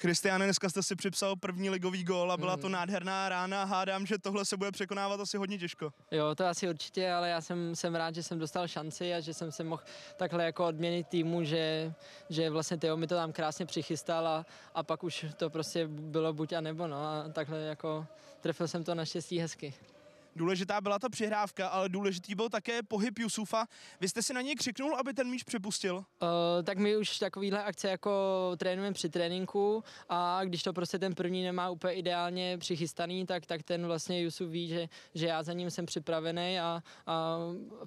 Christiane, dneska jste si připsal první ligový gól a byla to mm. nádherná rána. Hádám, že tohle se bude překonávat asi hodně těžko. Jo, to asi určitě, ale já jsem, jsem rád, že jsem dostal šanci a že jsem se mohl takhle jako odměnit týmu, že, že vlastně Teo mi to tam krásně přichystal a, a pak už to prostě bylo buď a nebo, no a takhle jako trefil jsem to naštěstí hezky. Důležitá byla ta přihrávka, ale důležitý byl také pohyb Jusufa. Vy jste si na něj křiknul, aby ten míč přepustil? Uh, eh, tak my už takovýhle akce jako trénujeme při tréninku a když to prostě ten první nemá úplně ideálně přichystaný, tak, tak ten vlastně Jusuf ví, že, že já za ním jsem připravený a, a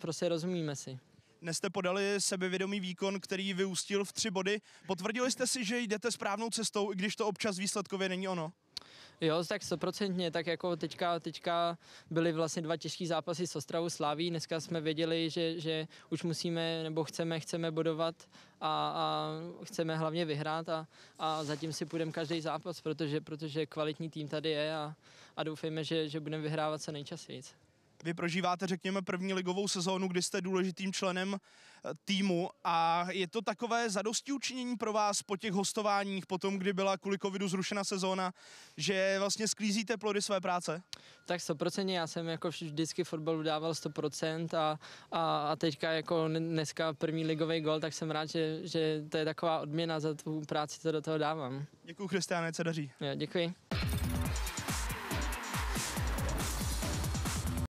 prostě rozumíme si. Dnes jste podali sebevědomý výkon, který vyústil v tři body. Potvrdili jste si, že jdete správnou cestou, i když to občas výsledkově není ono? Jo, tak stoprocentně, tak jako teďka, teďka byly vlastně dva těžký zápasy s Ostravou Slaví, dneska jsme věděli, že, že už musíme nebo chceme, chceme bodovat a, a chceme hlavně vyhrát a, a zatím si půjdeme každý zápas, protože, protože kvalitní tým tady je a, a doufejme, že, že budeme vyhrávat co nejčastěji. Vy prožíváte, řekněme, první ligovou sezónu, kdy jste důležitým členem eh, týmu a je to takové zadosti učinění pro vás po těch hostováních, po tom, kdy byla kvůli covidu zrušena sezóna, že vlastně sklízíte plody své práce? Tak 100%, já jsem jako vždycky fotbalu dával 100% a, a, a teďka jako dneska první ligový gol, tak jsem rád, že, že to je taková odměna za tu práci, co do toho dávám. Děkuji Christiane, co daří. Jo, děkuji.